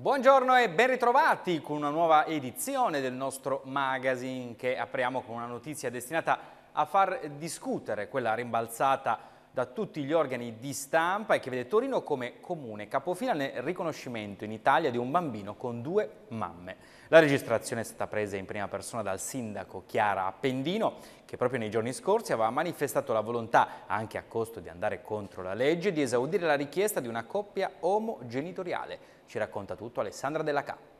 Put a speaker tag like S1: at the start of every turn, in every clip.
S1: Buongiorno e ben ritrovati con una nuova edizione del nostro magazine che apriamo con una notizia destinata a far discutere quella rimbalzata da tutti gli organi di stampa e che vede Torino come comune capofila nel riconoscimento in Italia di un bambino con due mamme. La registrazione è stata presa in prima persona dal sindaco Chiara Appendino che proprio nei giorni scorsi aveva manifestato la volontà, anche a costo di andare contro la legge, di esaudire la richiesta di una coppia omogenitoriale. Ci racconta tutto Alessandra Della
S2: Cappa.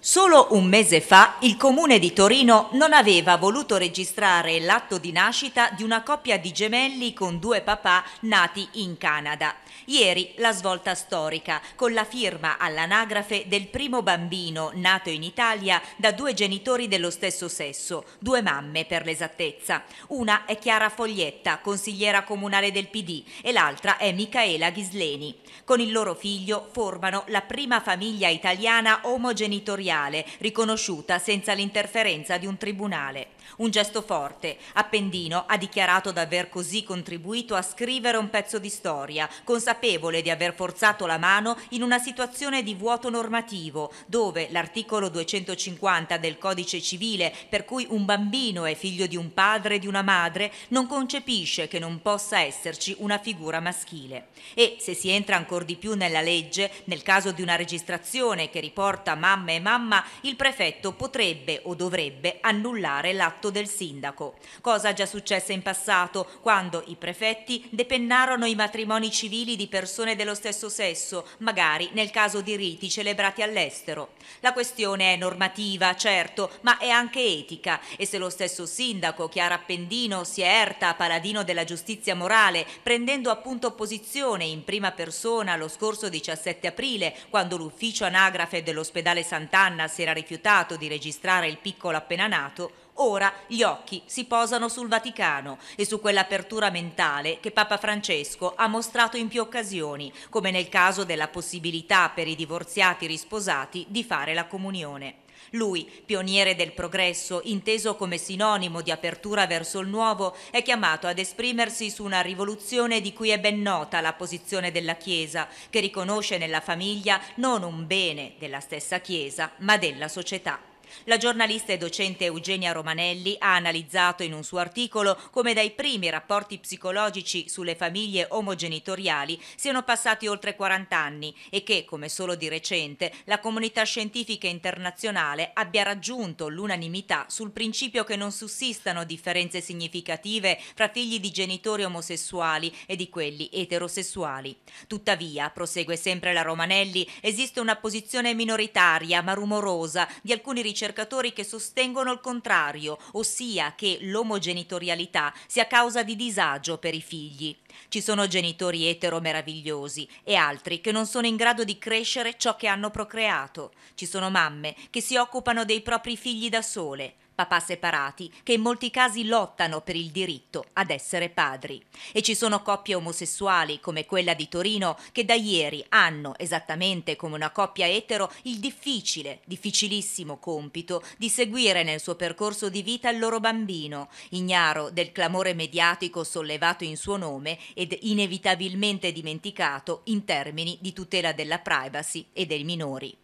S2: Solo un mese fa il comune di Torino non aveva voluto registrare l'atto di nascita di una coppia di gemelli con due papà nati in Canada. Ieri la svolta storica con la firma all'anagrafe del primo bambino nato in Italia da due genitori dello stesso sesso, due mamme per l'esattezza. Una è Chiara Foglietta, consigliera comunale del PD, e l'altra è Micaela Ghisleni. Con il loro figlio formano la prima famiglia italiana omogenitoriale materiale riconosciuta senza l'interferenza di un tribunale. Un gesto forte. Appendino ha dichiarato di aver così contribuito a scrivere un pezzo di storia, consapevole di aver forzato la mano in una situazione di vuoto normativo, dove l'articolo 250 del Codice Civile, per cui un bambino è figlio di un padre e di una madre, non concepisce che non possa esserci una figura maschile. E se si entra ancora di più nella legge, nel caso di una registrazione che riporta mamma e mamma, il prefetto potrebbe o dovrebbe annullare l'atto atto del sindaco, cosa già successa in passato quando i prefetti depennarono i matrimoni civili di persone dello stesso sesso, magari nel caso di riti celebrati all'estero. La questione è normativa, certo, ma è anche etica e se lo stesso sindaco Chiara Appendino si è erta a paladino della giustizia morale, prendendo appunto posizione in prima persona lo scorso 17 aprile, quando l'ufficio anagrafe dell'ospedale Sant'Anna si era rifiutato di registrare il piccolo appena nato, Ora gli occhi si posano sul Vaticano e su quell'apertura mentale che Papa Francesco ha mostrato in più occasioni, come nel caso della possibilità per i divorziati risposati di fare la comunione. Lui, pioniere del progresso, inteso come sinonimo di apertura verso il nuovo, è chiamato ad esprimersi su una rivoluzione di cui è ben nota la posizione della Chiesa, che riconosce nella famiglia non un bene della stessa Chiesa, ma della società. La giornalista e docente Eugenia Romanelli ha analizzato in un suo articolo come dai primi rapporti psicologici sulle famiglie omogenitoriali siano passati oltre 40 anni e che, come solo di recente, la comunità scientifica internazionale abbia raggiunto l'unanimità sul principio che non sussistano differenze significative fra figli di genitori omosessuali e di quelli eterosessuali. Tuttavia, prosegue sempre la Romanelli, esiste una posizione minoritaria ma rumorosa di alcuni ricercatori ricercatori che sostengono il contrario, ossia che l'omogenitorialità sia causa di disagio per i figli. Ci sono genitori etero meravigliosi e altri che non sono in grado di crescere ciò che hanno procreato. Ci sono mamme che si occupano dei propri figli da sole, papà separati che in molti casi lottano per il diritto ad essere padri. E ci sono coppie omosessuali come quella di Torino che da ieri hanno, esattamente come una coppia etero, il difficile, difficilissimo compito di seguire nel suo percorso di vita il loro bambino, ignaro del clamore mediatico sollevato in suo nome ed inevitabilmente dimenticato in termini di tutela della privacy e dei minori.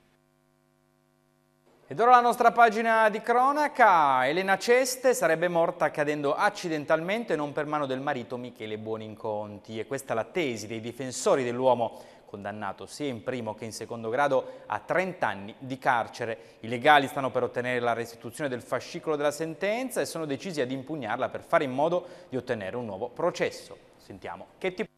S1: Ed ora la nostra pagina di cronaca. Elena Ceste sarebbe morta cadendo accidentalmente non per mano del marito Michele Buoninconti. E questa è la tesi dei difensori dell'uomo condannato sia in primo che in secondo grado a 30 anni di carcere. I legali stanno per ottenere la restituzione del fascicolo della sentenza e sono decisi ad impugnarla per fare in modo di ottenere un nuovo processo. Sentiamo. Che tipo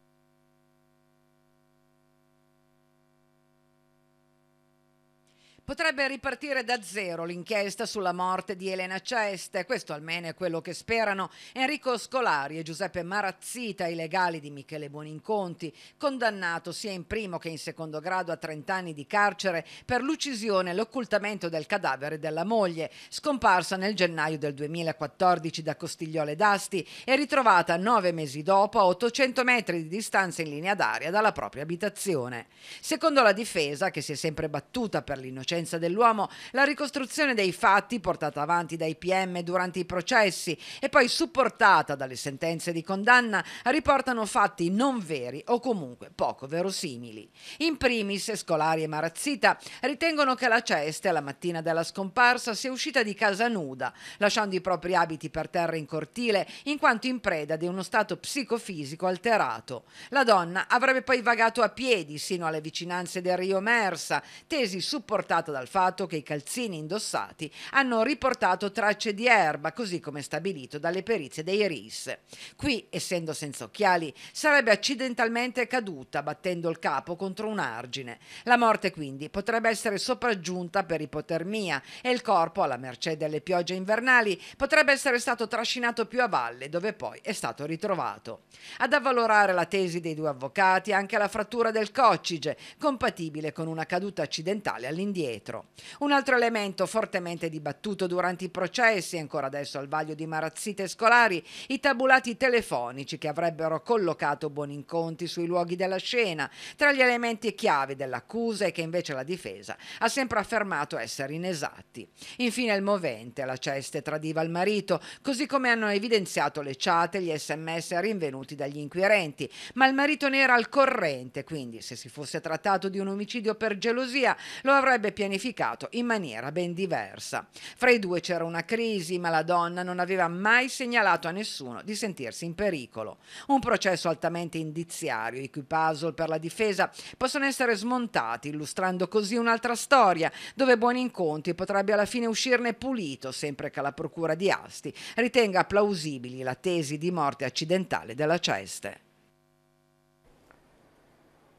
S3: Potrebbe ripartire da zero l'inchiesta sulla morte di Elena Ceste, questo almeno è quello che sperano Enrico Scolari e Giuseppe Marazzita, i legali di Michele Buoninconti, condannato sia in primo che in secondo grado a 30 anni di carcere per l'uccisione e l'occultamento del cadavere della moglie, scomparsa nel gennaio del 2014 da Costigliole d'Asti e ritrovata nove mesi dopo a 800 metri di distanza in linea d'aria dalla propria abitazione. Secondo la difesa, che si è sempre battuta per l'innocenza, coscienza dell'uomo la ricostruzione dei fatti portata avanti dai PM durante i processi e poi supportata dalle sentenze di condanna riportano fatti non veri o comunque poco verosimili. In primis Scolari e Marazzita ritengono che la Ceste alla mattina della scomparsa sia uscita di casa nuda, lasciando i propri abiti per terra in cortile in quanto in preda di uno stato psicofisico alterato. La donna avrebbe poi vagato a piedi sino alle vicinanze del Rio Mersa, tesi supportate causata dal fatto che i calzini indossati hanno riportato tracce di erba, così come stabilito dalle perizie dei RIS. Qui, essendo senza occhiali, sarebbe accidentalmente caduta battendo il capo contro un argine. La morte quindi potrebbe essere sopraggiunta per ipotermia e il corpo, alla mercé delle piogge invernali, potrebbe essere stato trascinato più a valle, dove poi è stato ritrovato. Ad avvalorare la tesi dei due avvocati anche la frattura del coccige, compatibile con una caduta accidentale all'indietro. Pietro. Un altro elemento fortemente dibattuto durante i processi, ancora adesso al vaglio di Marazzite e Scolari, i tabulati telefonici che avrebbero collocato buoni Boninconti sui luoghi della scena, tra gli elementi chiave dell'accusa e che invece la difesa ha sempre affermato essere inesatti. Infine il movente, la ceste tradiva il marito, così come hanno evidenziato le chat e gli sms rinvenuti dagli inquirenti, ma il marito ne era al corrente, quindi se si fosse trattato di un omicidio per gelosia lo avrebbe pianificato pianificato in maniera ben diversa. Fra i due c'era una crisi, ma la donna non aveva mai segnalato a nessuno di sentirsi in pericolo. Un processo altamente indiziario, i cui puzzle per la difesa possono essere smontati, illustrando così un'altra storia, dove buoni incontri potrebbe alla fine uscirne pulito, sempre che la procura di Asti ritenga plausibili la tesi di morte accidentale della Ceste.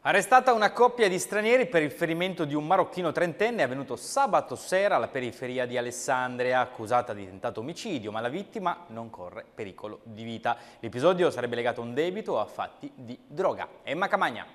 S1: Arrestata una coppia di stranieri per il ferimento di un marocchino trentenne avvenuto sabato sera alla periferia di Alessandria, accusata di tentato omicidio, ma la vittima non corre pericolo di vita. L'episodio sarebbe legato a un debito o a fatti di droga. Emma Camagna.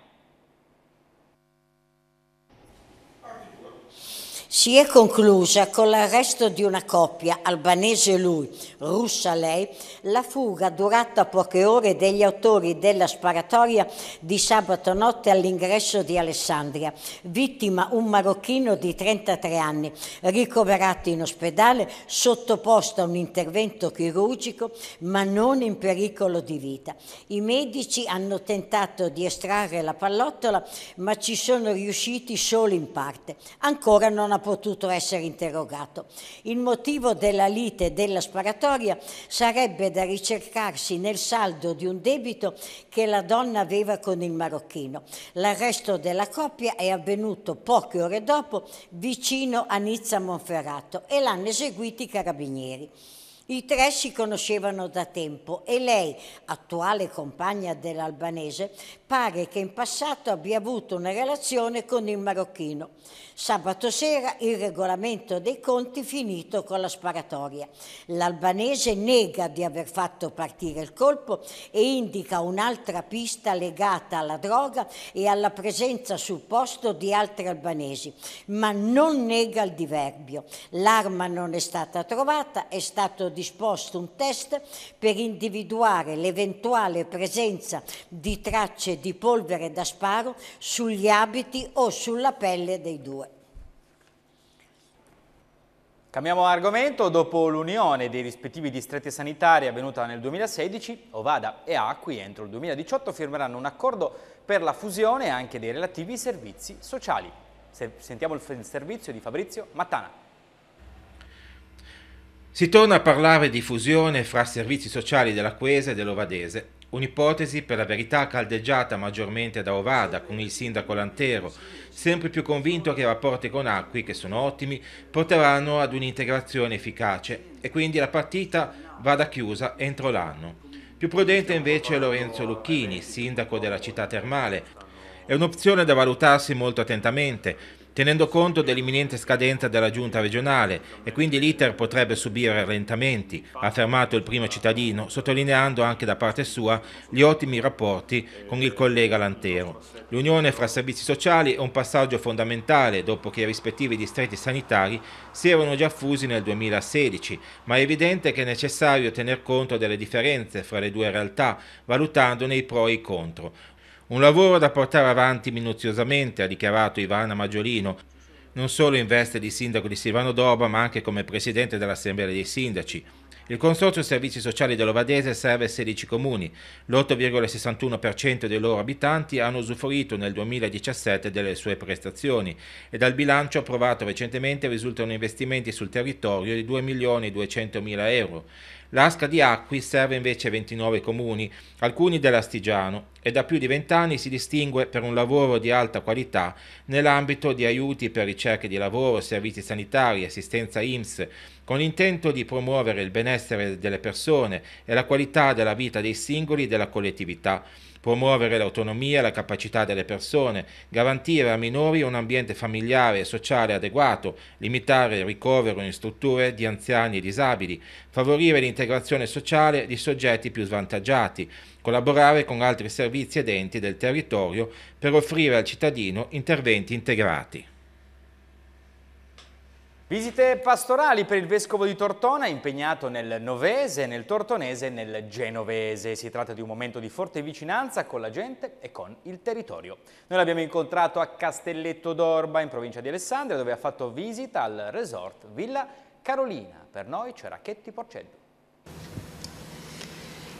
S4: si è conclusa con l'arresto di una coppia, albanese lui, russa lei, la fuga durata poche ore degli autori della sparatoria di sabato notte all'ingresso di Alessandria, vittima un marocchino di 33 anni, ricoverato in ospedale, sottoposto a un intervento chirurgico ma non in pericolo di vita. I medici hanno tentato di estrarre la pallottola ma ci sono riusciti solo in parte. Ancora non ha potuto essere interrogato. Il motivo della lite e della sparatoria sarebbe da ricercarsi nel saldo di un debito che la donna aveva con il marocchino. L'arresto della coppia è avvenuto poche ore dopo vicino a Nizza Monferrato e l'hanno eseguito i carabinieri. I tre si conoscevano da tempo e lei, attuale compagna dell'albanese, pare che in passato abbia avuto una relazione con il marocchino. Sabato sera il regolamento dei conti finito con la sparatoria. L'albanese nega di aver fatto partire il colpo e indica un'altra pista legata alla droga e alla presenza sul posto di altri albanesi, ma non nega il diverbio. L'arma non è stata trovata, è stato disposto un test per individuare l'eventuale presenza di tracce di polvere da sparo sugli abiti o sulla pelle dei due.
S1: Cambiamo argomento, dopo l'unione dei rispettivi distretti sanitari avvenuta nel 2016, Ovada e Acqui entro il 2018 firmeranno un accordo per la fusione anche dei relativi servizi sociali. Sentiamo il servizio di Fabrizio Mattana.
S5: Si torna a parlare di fusione fra servizi sociali della Quesa e dell'Ovadese. Un'ipotesi per la verità caldeggiata maggiormente da Ovada con il sindaco Lantero, sempre più convinto che i rapporti con Acqui, che sono ottimi, porteranno ad un'integrazione efficace e quindi la partita vada chiusa entro l'anno. Più prudente invece è Lorenzo Lucchini, sindaco della città termale. È un'opzione da valutarsi molto attentamente, tenendo conto dell'imminente scadenza della giunta regionale e quindi l'iter potrebbe subire rallentamenti, ha affermato il primo cittadino, sottolineando anche da parte sua gli ottimi rapporti con il collega Lantero. L'unione fra servizi sociali è un passaggio fondamentale dopo che i rispettivi distretti sanitari si erano già fusi nel 2016, ma è evidente che è necessario tener conto delle differenze fra le due realtà, valutandone i pro e i contro. Un lavoro da portare avanti minuziosamente, ha dichiarato Ivana Maggiolino, non solo in veste di sindaco di Silvano Doba, ma anche come presidente dell'Assemblea dei Sindaci. Il Consorzio Servizi Sociali dell'Ovadese serve 16 comuni. L'8,61% dei loro abitanti hanno usufruito nel 2017 delle sue prestazioni e dal bilancio approvato recentemente risultano investimenti sul territorio di 2.200.000 euro. L'asca di Acqui serve invece 29 comuni, alcuni dell'Astigiano, e da più di vent'anni si distingue per un lavoro di alta qualità nell'ambito di aiuti per ricerche di lavoro, servizi sanitari, assistenza IMSS, con l'intento di promuovere il benessere delle persone e la qualità della vita dei singoli e della collettività promuovere l'autonomia e la capacità delle persone, garantire a minori un ambiente familiare e sociale adeguato, limitare il ricovero in strutture di anziani e disabili, favorire l'integrazione sociale di soggetti più svantaggiati, collaborare con altri servizi ed enti del territorio per offrire al cittadino interventi integrati.
S1: Visite pastorali per il Vescovo di Tortona, impegnato nel Novese, nel Tortonese e nel Genovese. Si tratta di un momento di forte vicinanza con la gente e con il territorio. Noi l'abbiamo incontrato a Castelletto d'Orba, in provincia di Alessandria, dove ha fatto visita al resort Villa Carolina. Per noi c'era Chetti Porcello.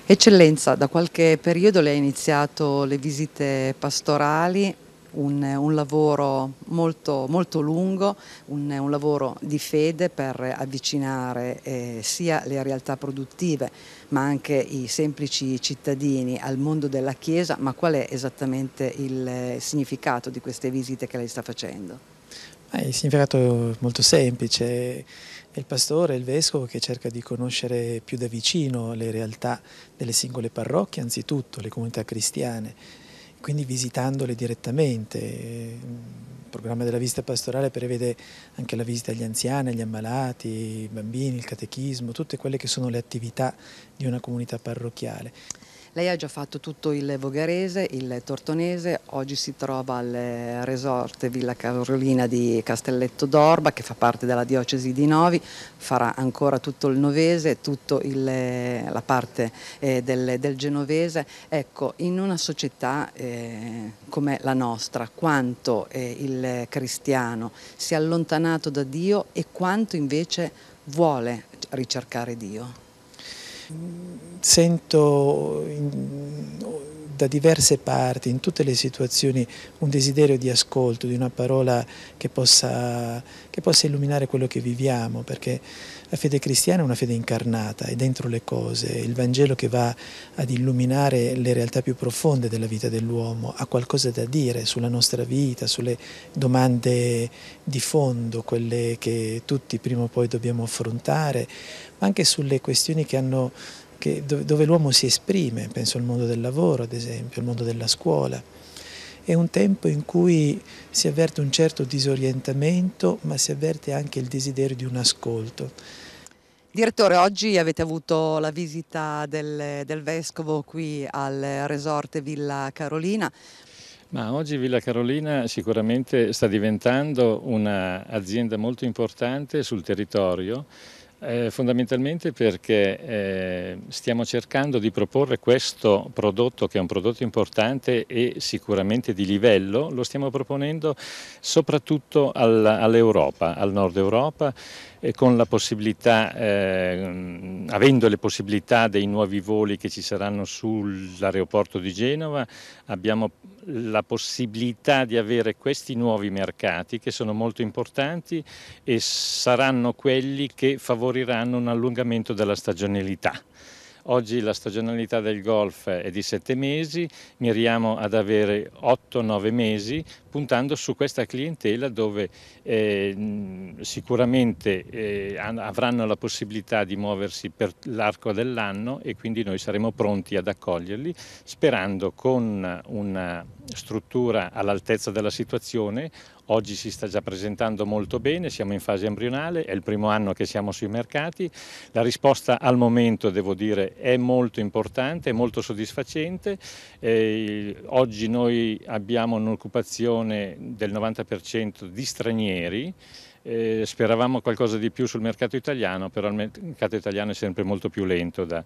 S6: Eccellenza, da qualche periodo lei ha iniziato le visite pastorali un, un lavoro molto, molto lungo, un, un, lavoro di fede per avvicinare eh, sia le realtà produttive ma anche i semplici cittadini al mondo della Chiesa, ma qual è esattamente il eh, significato di queste visite che lei sta facendo?
S7: Ah, il significato è molto semplice, è il pastore, il vescovo che cerca di conoscere più da vicino le realtà delle singole parrocchie, anzitutto le comunità cristiane, quindi visitandole direttamente. Il programma della visita pastorale prevede anche la visita agli anziani, agli ammalati, ai bambini, il catechismo, tutte quelle che sono le attività di una comunità parrocchiale. Lei ha già fatto tutto il Vogarese,
S6: il Tortonese, oggi si trova al eh,
S7: resort Villa
S6: Carolina di Castelletto d'Orba che fa parte della diocesi di Novi, farà ancora tutto il Novese, tutta eh, la parte eh, del, del, Genovese. Ecco, in una società eh, come la nostra, quanto eh, il cristiano si è allontanato da Dio e quanto invece vuole ricercare Dio.
S7: Sento da diverse parti, in tutte le situazioni, un desiderio di ascolto, di una parola che possa, che possa illuminare quello che viviamo, perché la fede cristiana è una fede incarnata, è dentro le cose, è il Vangelo che va ad illuminare le realtà più profonde della vita dell'uomo, ha qualcosa da dire sulla nostra vita, sulle domande di fondo, quelle che tutti prima o poi dobbiamo affrontare, ma anche sulle questioni che hanno che, dove l'uomo si esprime, penso al mondo del lavoro ad esempio, al mondo della scuola. È un tempo in cui si avverte un certo disorientamento, ma si avverte anche il desiderio di un ascolto.
S3: Direttore, oggi
S6: avete avuto la visita del, del Vescovo qui al resort Villa Carolina.
S8: Ma oggi Villa Carolina sicuramente sta diventando un'azienda molto importante sul territorio eh, fondamentalmente perché eh, stiamo cercando di proporre questo prodotto che è un prodotto importante e sicuramente di livello, lo stiamo proponendo soprattutto all'Europa, al nord Europa con la possibilità, eh, avendo le possibilità dei nuovi voli che ci saranno sull'aeroporto di Genova, abbiamo la possibilità di avere questi nuovi mercati che sono molto importanti e saranno quelli che favoriranno un allungamento della stagionalità. Oggi la stagionalità del golf è di 7 mesi, miriamo ad avere 8-9 mesi puntando su questa clientela dove eh, sicuramente eh, avranno la possibilità di muoversi per l'arco dell'anno e quindi noi saremo pronti ad accoglierli sperando con una struttura all'altezza della situazione Oggi si sta già presentando molto bene, siamo in fase embrionale, è il primo anno che siamo sui mercati. La risposta al momento, devo dire, è molto importante, è molto soddisfacente. Eh, oggi noi abbiamo un'occupazione del 90% di stranieri, eh, speravamo qualcosa di più sul mercato italiano, però il mercato italiano è sempre molto più lento da,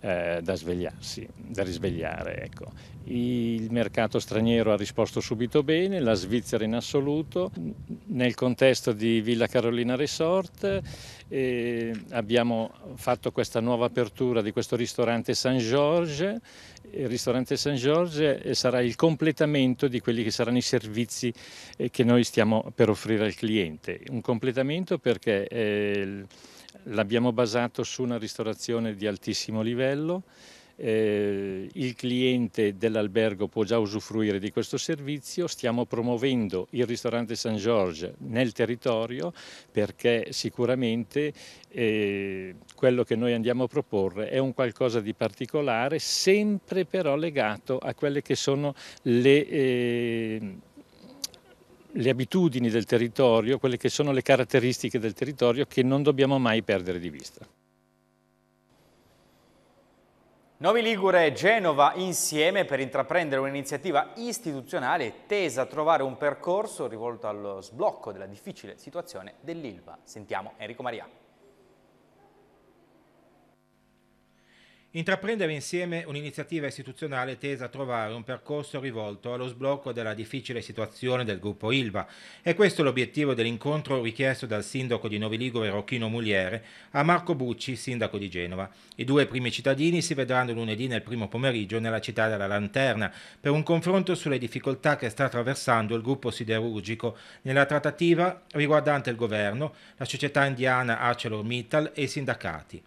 S8: eh, da svegliarsi, da risvegliare. Ecco. Il mercato straniero ha risposto subito bene, la Svizzera in assoluto, nel contesto di Villa Carolina Resort eh, abbiamo fatto questa nuova apertura di questo ristorante San Georges il ristorante San Giorgio sarà il completamento di quelli che saranno i servizi eh, che noi stiamo per offrire al cliente. Un completamento perché eh, l'abbiamo basato su una ristorazione di altissimo livello, eh, il cliente dell'albergo può già usufruire di questo servizio, stiamo promuovendo il ristorante San Giorgio nel territorio perché sicuramente eh, quello che noi andiamo a proporre è un qualcosa di particolare, sempre però legato a quelle che sono le... Eh, le abitudini del territorio, quelle che sono le caratteristiche del territorio che non dobbiamo mai perdere di vista.
S1: Novi Ligure e Genova insieme per intraprendere un'iniziativa istituzionale tesa a trovare un percorso rivolto allo sblocco della difficile situazione dell'Ilva. Sentiamo Enrico Maria.
S5: intraprendere insieme un'iniziativa istituzionale tesa a trovare un percorso rivolto allo sblocco della difficile situazione del gruppo Ilva. E questo è l'obiettivo dell'incontro richiesto dal sindaco di Novi Ligure Rocchino Muliere a Marco Bucci, sindaco di Genova. I due primi cittadini si vedranno lunedì nel primo pomeriggio nella città della Lanterna per un confronto sulle difficoltà che sta attraversando il gruppo siderurgico nella trattativa riguardante il governo, la società indiana ArcelorMittal e i sindacati.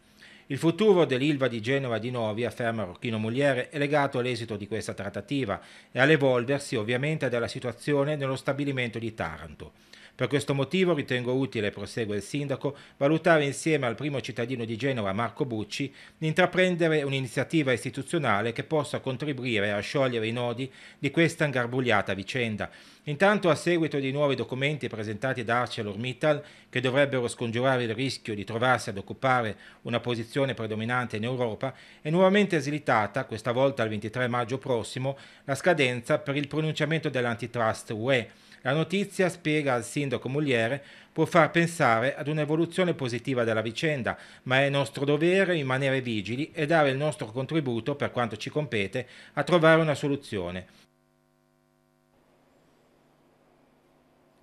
S5: Il futuro dell'Ilva di Genova di Novi, afferma Rocchino Mugliere, è legato all'esito di questa trattativa e all'evolversi ovviamente della situazione nello stabilimento di Taranto. Per questo motivo ritengo utile, prosegue il sindaco, valutare insieme al primo cittadino di Genova, Marco Bucci, di intraprendere un'iniziativa istituzionale che possa contribuire a sciogliere i nodi di questa ingarbugliata vicenda Intanto, a seguito di nuovi documenti presentati da ArcelorMittal, che dovrebbero scongiurare il rischio di trovarsi ad occupare una posizione predominante in Europa, è nuovamente esilitata, questa volta il 23 maggio prossimo, la scadenza per il pronunciamento dell'antitrust UE. La notizia, spiega al sindaco Mugliere, può far pensare ad un'evoluzione positiva della vicenda, ma è nostro dovere rimanere vigili e dare il nostro contributo, per quanto ci compete, a trovare una soluzione.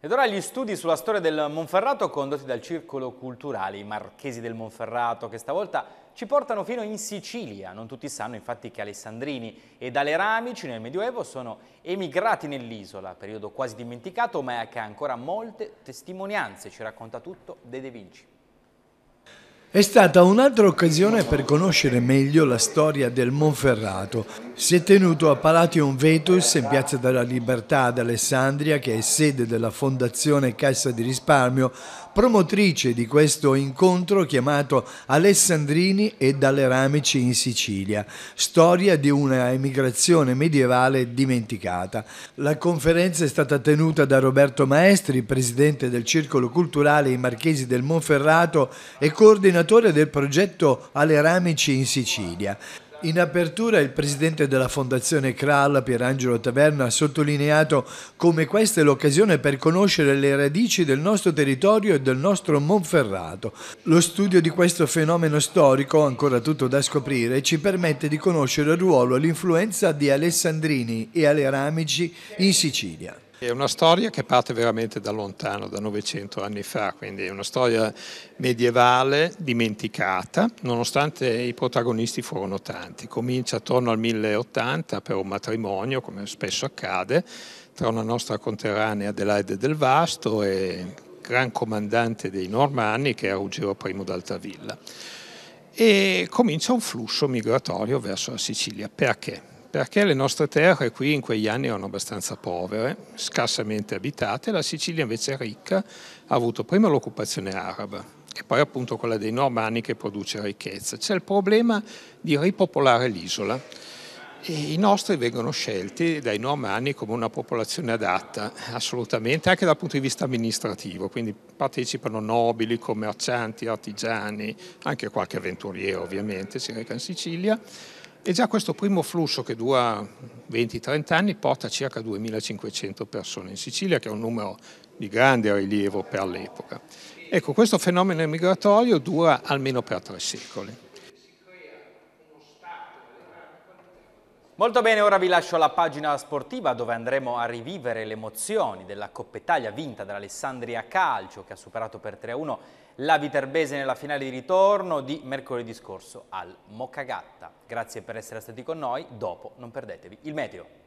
S5: Ed ora gli studi sulla storia
S1: del Monferrato condotti dal Circolo Culturale I Marchesi del Monferrato, che stavolta ci portano fino in Sicilia. Non tutti sanno infatti che Alessandrini e Dale Ramici nel Medioevo sono emigrati nell'isola, periodo quasi dimenticato ma che ha ancora molte testimonianze, ci racconta tutto De De Vinci.
S9: È stata un'altra occasione per conoscere meglio la storia del Monferrato. Si è tenuto a Palatium Vetus in Piazza della Libertà ad Alessandria, che è sede della Fondazione Cassa di Risparmio, promotrice di questo incontro chiamato Alessandrini e dalle ramici in Sicilia, storia di una emigrazione medievale dimenticata. La conferenza è stata tenuta da Roberto Maestri, presidente del Circolo Culturale I Marchesi del Monferrato e coordinatore del progetto Alle ramici in Sicilia. In apertura il presidente della Fondazione Kral, Pierangelo Taverna, ha sottolineato come questa è l'occasione per conoscere le radici del nostro territorio e del nostro Monferrato. Lo studio di questo fenomeno storico, ancora tutto da scoprire, ci permette di conoscere il ruolo e l'influenza di Alessandrini e Aleramici in Sicilia.
S10: È una storia che parte veramente da lontano, da 900 anni fa, quindi è una storia medievale dimenticata, nonostante i protagonisti furono tanti. Comincia attorno al 1080 per un matrimonio, come spesso accade, tra una nostra conterranea Adelaide del Vasto e gran comandante dei Normanni che era Ruggero I d'Altavilla. E comincia un flusso migratorio verso la Sicilia. Perché? perché le nostre terre qui in quegli anni erano abbastanza povere, scarsamente abitate, la Sicilia invece è ricca ha avuto prima l'occupazione araba e poi appunto quella dei normanni che produce ricchezza. C'è il problema di ripopolare l'isola. E I nostri vengono scelti dai normanni come una popolazione adatta, assolutamente, anche dal punto di vista amministrativo, quindi partecipano nobili, commercianti, artigiani, anche qualche avventuriero ovviamente si reca in Sicilia e già questo primo flusso che dura 20-30 anni porta circa 2500 persone in Sicilia, che è un numero di grande rilievo per l'epoca. Ecco, questo fenomeno migratorio dura almeno per tre secoli.
S1: Molto bene, ora vi lascio la pagina sportiva dove andremo a rivivere le emozioni della Coppa Italia vinta dall'Alessandria Calcio che ha superato per 3-1 la Viterbese nella finale di ritorno di mercoledì scorso al Moccagatta. Grazie per essere stati con noi, dopo non perdetevi il meteo.